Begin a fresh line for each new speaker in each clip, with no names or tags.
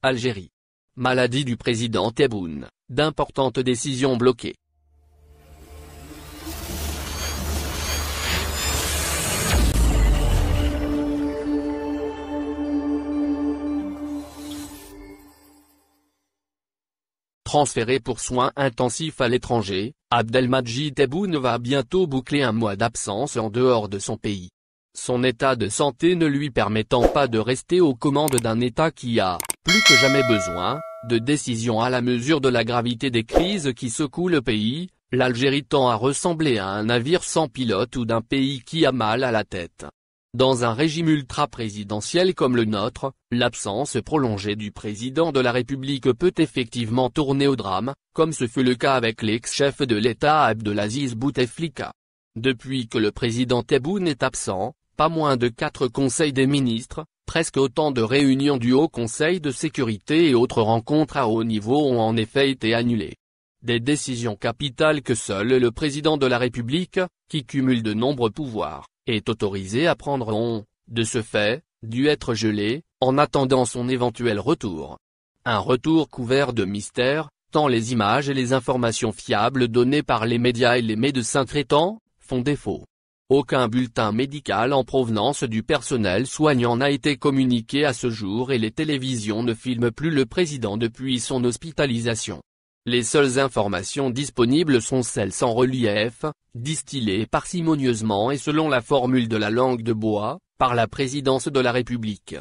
Algérie. Maladie du président Tebboune, d'importantes décisions bloquées. Transféré pour soins intensifs à l'étranger, Abdelmadjid Tebboune va bientôt boucler un mois d'absence en dehors de son pays. Son état de santé ne lui permettant pas de rester aux commandes d'un état qui a, plus que jamais besoin, de décisions à la mesure de la gravité des crises qui secouent le pays, l'Algérie tend à ressembler à un navire sans pilote ou d'un pays qui a mal à la tête. Dans un régime ultra-présidentiel comme le nôtre, l'absence prolongée du président de la République peut effectivement tourner au drame, comme ce fut le cas avec l'ex-chef de l'État Abdelaziz Bouteflika. Depuis que le président Tebboune est absent, pas moins de quatre conseils des ministres, Presque autant de réunions du Haut Conseil de sécurité et autres rencontres à haut niveau ont en effet été annulées. Des décisions capitales que seul le président de la République, qui cumule de nombreux pouvoirs, est autorisé à prendre ont, de ce fait, dû être gelées, en attendant son éventuel retour. Un retour couvert de mystères, tant les images et les informations fiables données par les médias et les médecins traitants, font défaut. Aucun bulletin médical en provenance du personnel soignant n'a été communiqué à ce jour et les télévisions ne filment plus le président depuis son hospitalisation. Les seules informations disponibles sont celles sans relief, distillées parcimonieusement et selon la formule de la langue de bois, par la présidence de la République.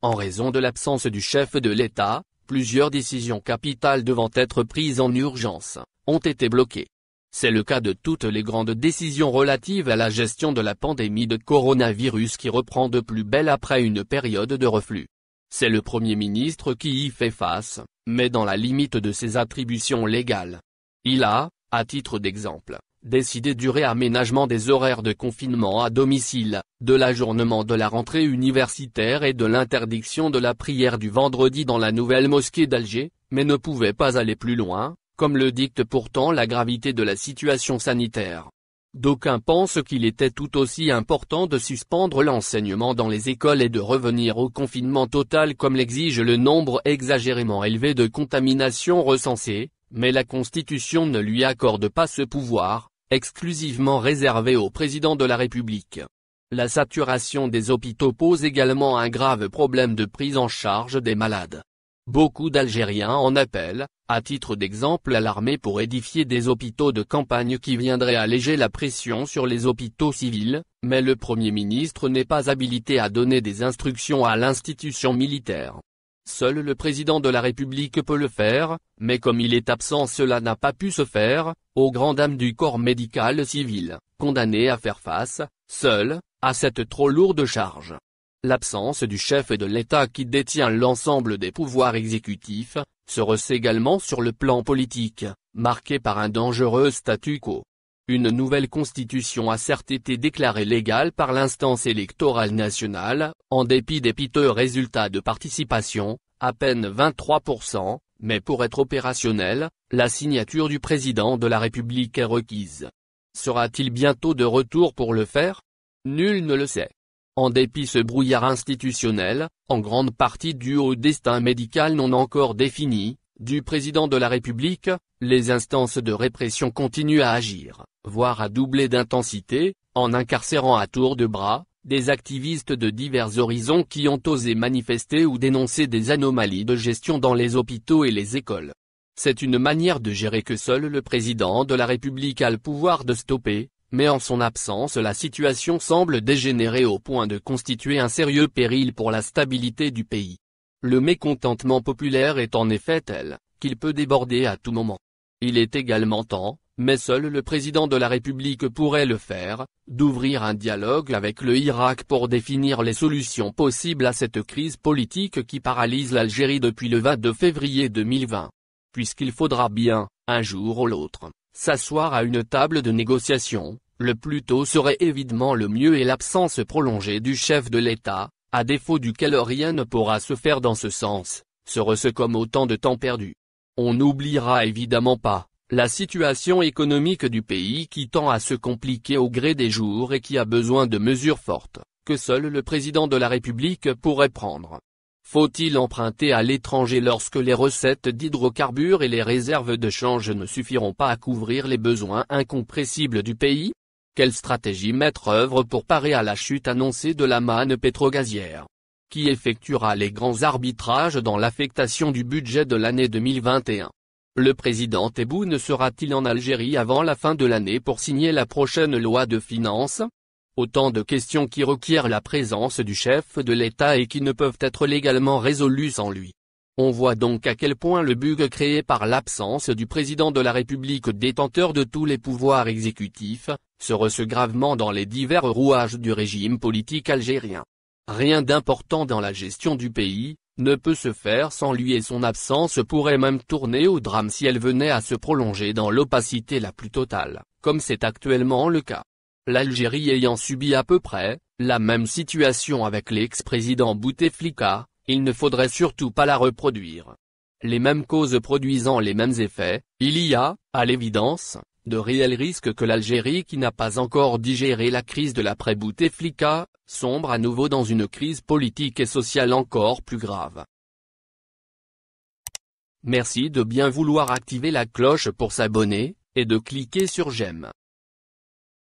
En raison de l'absence du chef de l'État, plusieurs décisions capitales devant être prises en urgence, ont été bloquées. C'est le cas de toutes les grandes décisions relatives à la gestion de la pandémie de coronavirus qui reprend de plus belle après une période de reflux. C'est le Premier ministre qui y fait face, mais dans la limite de ses attributions légales. Il a, à titre d'exemple, décidé du réaménagement des horaires de confinement à domicile, de l'ajournement de la rentrée universitaire et de l'interdiction de la prière du vendredi dans la nouvelle mosquée d'Alger, mais ne pouvait pas aller plus loin, comme le dicte pourtant la gravité de la situation sanitaire. D'aucuns pensent qu'il était tout aussi important de suspendre l'enseignement dans les écoles et de revenir au confinement total comme l'exige le nombre exagérément élevé de contaminations recensées, mais la Constitution ne lui accorde pas ce pouvoir, exclusivement réservé au président de la République. La saturation des hôpitaux pose également un grave problème de prise en charge des malades. Beaucoup d'Algériens en appellent, à titre d'exemple à l'armée pour édifier des hôpitaux de campagne qui viendraient alléger la pression sur les hôpitaux civils, mais le Premier ministre n'est pas habilité à donner des instructions à l'institution militaire. Seul le président de la République peut le faire, mais comme il est absent cela n'a pas pu se faire, aux grandes dames du corps médical civil, condamné à faire face, seul, à cette trop lourde charge. L'absence du chef de l'État qui détient l'ensemble des pouvoirs exécutifs, se ressent également sur le plan politique, marqué par un dangereux statu quo. Une nouvelle constitution a certes été déclarée légale par l'instance électorale nationale, en dépit des piteux résultats de participation, à peine 23%, mais pour être opérationnelle, la signature du président de la République est requise. Sera-t-il bientôt de retour pour le faire Nul ne le sait. En dépit ce brouillard institutionnel, en grande partie dû au destin médical non encore défini, du président de la République, les instances de répression continuent à agir, voire à doubler d'intensité, en incarcérant à tour de bras, des activistes de divers horizons qui ont osé manifester ou dénoncer des anomalies de gestion dans les hôpitaux et les écoles. C'est une manière de gérer que seul le président de la République a le pouvoir de stopper, mais en son absence la situation semble dégénérer au point de constituer un sérieux péril pour la stabilité du pays. Le mécontentement populaire est en effet tel, qu'il peut déborder à tout moment. Il est également temps, mais seul le président de la République pourrait le faire, d'ouvrir un dialogue avec le Irak pour définir les solutions possibles à cette crise politique qui paralyse l'Algérie depuis le 22 février 2020. Puisqu'il faudra bien, un jour ou l'autre, s'asseoir à une table de négociation, le plus tôt serait évidemment le mieux et l'absence prolongée du chef de l'État, à défaut duquel rien ne pourra se faire dans ce sens, serait-ce comme autant de temps perdu. On n'oubliera évidemment pas, la situation économique du pays qui tend à se compliquer au gré des jours et qui a besoin de mesures fortes, que seul le président de la République pourrait prendre. Faut-il emprunter à l'étranger lorsque les recettes d'hydrocarbures et les réserves de change ne suffiront pas à couvrir les besoins incompressibles du pays quelle stratégie mettre œuvre pour parer à la chute annoncée de la manne pétrogazière Qui effectuera les grands arbitrages dans l'affectation du budget de l'année 2021 Le président Tebboune sera-t-il en Algérie avant la fin de l'année pour signer la prochaine loi de finances Autant de questions qui requièrent la présence du chef de l'État et qui ne peuvent être légalement résolues sans lui. On voit donc à quel point le bug créé par l'absence du président de la République détenteur de tous les pouvoirs exécutifs, se reçut gravement dans les divers rouages du régime politique algérien. Rien d'important dans la gestion du pays, ne peut se faire sans lui et son absence pourrait même tourner au drame si elle venait à se prolonger dans l'opacité la plus totale, comme c'est actuellement le cas. L'Algérie ayant subi à peu près, la même situation avec l'ex-président Bouteflika, il ne faudrait surtout pas la reproduire. Les mêmes causes produisant les mêmes effets, il y a, à l'évidence, de réels risques que l'Algérie qui n'a pas encore digéré la crise de l'après Bouteflika, sombre à nouveau dans une crise politique et sociale encore plus grave. Merci de bien vouloir activer la cloche pour s'abonner, et de cliquer sur j'aime.